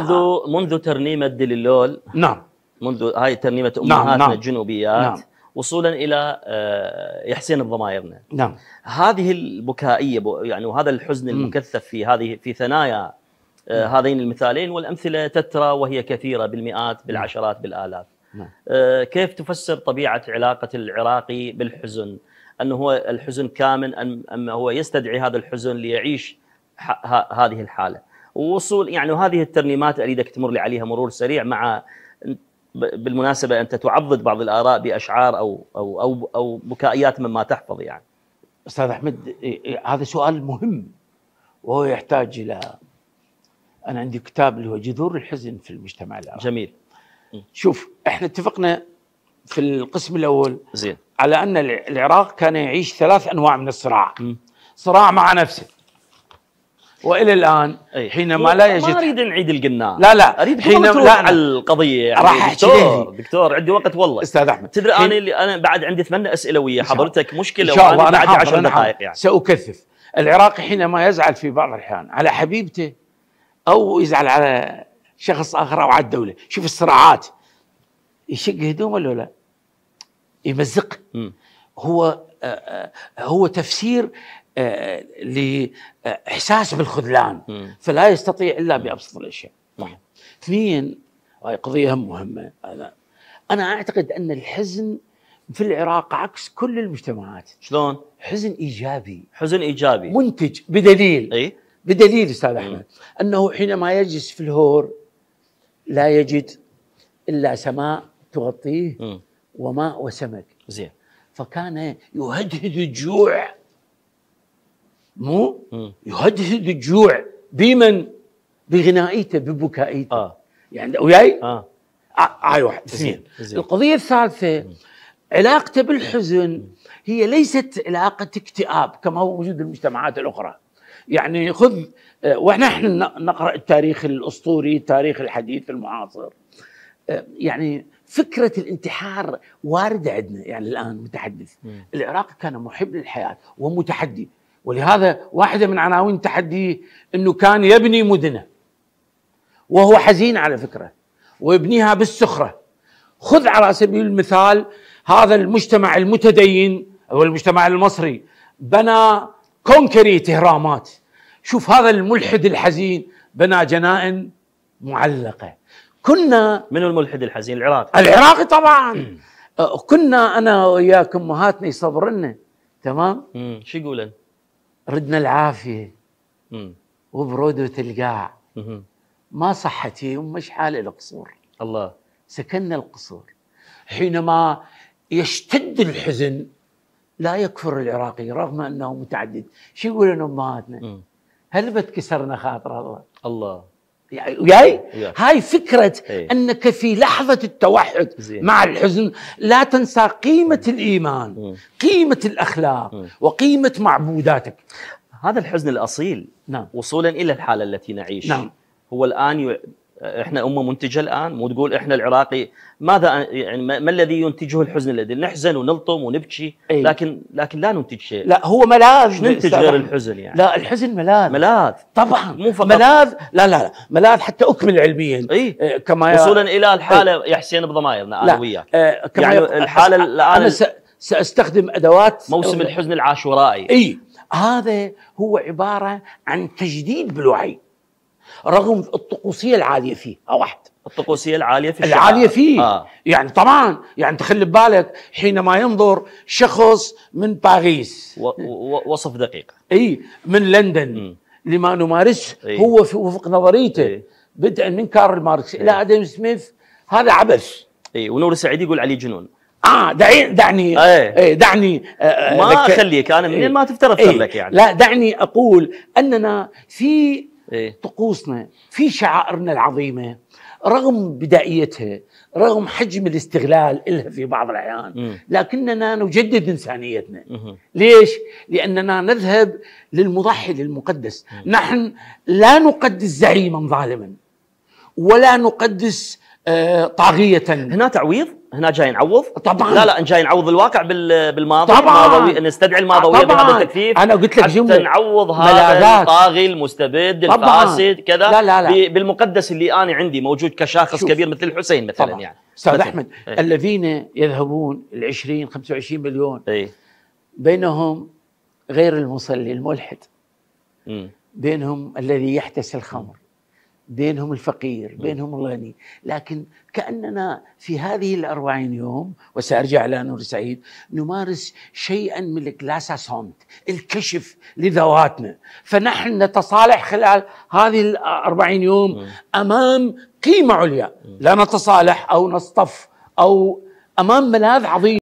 منذ منذ ترنيمه دليلول نعم منذ هاي ترنيمه نعم، امهاتنا نعم. الجنوبيات نعم. وصولا الى آه، يحسين الضمايرنا نعم هذه البكائيه يعني وهذا الحزن المكثف في هذه في ثنايا آه، نعم. هذين المثالين والامثله تترى وهي كثيره بالمئات نعم. بالعشرات بالالاف نعم. آه، كيف تفسر طبيعه علاقه العراقي بالحزن انه هو الحزن كامن ام هو يستدعي هذا الحزن ليعيش هذه الحاله ووصول يعني هذه الترنيمات اريدك تمر لي عليها مرور سريع مع بالمناسبه انت تعضد بعض الاراء باشعار او او او, أو بكائيات مما تحفظ يعني. استاذ احمد هذا سؤال مهم وهو يحتاج الى انا عندي كتاب اللي هو جذور الحزن في المجتمع العربي. جميل. شوف احنا اتفقنا في القسم الاول زين على ان العراق كان يعيش ثلاث انواع من الصراع. م. صراع مع نفسه والى الان حينما لا يجد ما اريد نعيد القناع لا لا اريد حينما لا على القضيه يعني راح دكتور دكتور عندي وقت والله استاذ احمد تدري انا اللي انا بعد عندي ثمان اسئله ويا حضرتك مشكله ان شاء الله أنا بعد 10 دقائق يعني ساكثف العراقي حينما يزعل في بعض الاحيان على حبيبته او يزعل على شخص اخر او على الدوله شوف الصراعات يشق هدومه ولا لا يمزق هو آه، آه، هو تفسير آه، لاحساس بالخذلان فلا يستطيع الا بابسط الاشياء واحد نعم. اثنين هاي قضيه مهمه انا انا اعتقد ان الحزن في العراق عكس كل المجتمعات شلون حزن ايجابي حزن ايجابي منتج بدليل اي بدليل استاذ احمد انه حينما يجلس في الهور لا يجد الا سماء تغطيه مم. وماء وسمك زين فكان يهدهد الجوع مو يهدهد الجوع بمن بغنائيته ببكائيته آه. يعني وياي آه. هاي آه واحد أيوة، اثنين القضية الثالثة مم. علاقته بالحزن هي ليست علاقة اكتئاب كما هو موجود بالمجتمعات الأخرى يعني خذ آه، ونحن نقرأ التاريخ الأسطوري التاريخ الحديث المعاصر يعني فكرة الانتحار واردة عندنا يعني الآن متحدث العراق كان محب للحياة ومتحدي ولهذا واحدة من عناوين تحديه أنه كان يبني مدنه وهو حزين على فكرة ويبنيها بالسخرة خذ على سبيل المثال هذا المجتمع المتدين أو المجتمع المصري بنى كونكريت إهرامات شوف هذا الملحد الحزين بنى جنائن معلقة كنا من الملحد الحزين العراقي العراقي طبعا أه، كنا انا وياك امهاتنا يصبرنا تمام شو يقولن ردنا العافيه وبرودة القاع ما صحتي ومش حال القصور الله سكننا القصور حينما يشتد الحزن لا يكفر العراقي رغم انه متعدد شو يقولون امهاتنا هل بتكسرنا خاطر الله الله يعني هاي فكرة هي. إيه. أنك في لحظة التوحد زين. مع الحزن لا تنسى قيمة م. الإيمان م. قيمة الأخلاق م. وقيمة معبوداتك هذا الحزن الأصيل نعم. وصولا إلى الحالة التي نعيش نعم. هو الآن احنا امه منتجه الان مو تقول احنا العراقي ماذا يعني ما الذي ينتجه الحزن الذي نحزن ونلطم ونبكي أي. لكن لكن لا ننتج شيء لا هو ملاذ ننتج غير الحزن يعني لا الحزن ملاذ ملاذ طبعا مو فقط ملاذ لا لا لا ملاذ حتى اكمل علميا اي كما إيه، كما وصولا الى الحاله إيه. يا حسين بضمايرنا انا وياك اه يعني الحاله الان انا ساستخدم ادوات موسم الحزن العاشورائي اي هذا هو عباره عن تجديد بالوعي رغم الطقوسيه العاليه فيه او واحد الطقوسيه العاليه في الشعر. العاليه فيه آه. يعني طبعا يعني تخلي ببالك حينما ينظر شخص من باريس و... و... وصف دقيق اي من لندن م. لما نمارسه إيه؟ هو في وفق نظريته إيه؟ بدءا من كارل ماركس إيه؟ الى ادم سميث هذا عبث اي ونور السعيد يقول عليه جنون اه دعي دعني ايه, ايه دعني آه ما اخليك انا منين ما تفترض ايه لك يعني لا دعني اقول اننا في إيه؟ طقوسنا في شعائرنا العظيمه رغم بدائيتها رغم حجم الاستغلال لها في بعض الاحيان لكننا نجدد انسانيتنا م. ليش؟ لاننا نذهب للمضحي للمقدس م. نحن لا نقدس زعيما ظالما ولا نقدس آه، طاغيه هنا تعويض هنا جاي نعوض طبعا لا لا جاي نعوض الواقع بالماضي طبعا الماضوي نستدعي الماضويه بهذا التكفيف انا قلت لك جمله نعوض هذا الطاغي المستبد الفاسد كذا لا لا لا بالمقدس اللي انا عندي موجود كشاخص كبير مثل الحسين مثلا طبعاً يعني استاذ احمد ايه الذين يذهبون ال 20 25 مليون ايه بينهم غير المصلي الملحد مم. بينهم الذي يحتسي الخمر بينهم الفقير بينهم الغني لكن كأننا في هذه الأربعين يوم وسأرجع إلى نور سعيد نمارس شيئا من الكلاساسونت الكشف لذواتنا فنحن نتصالح خلال هذه الأربعين يوم أمام قيمة عليا لا نتصالح أو نصطف أو أمام ملاذ عظيم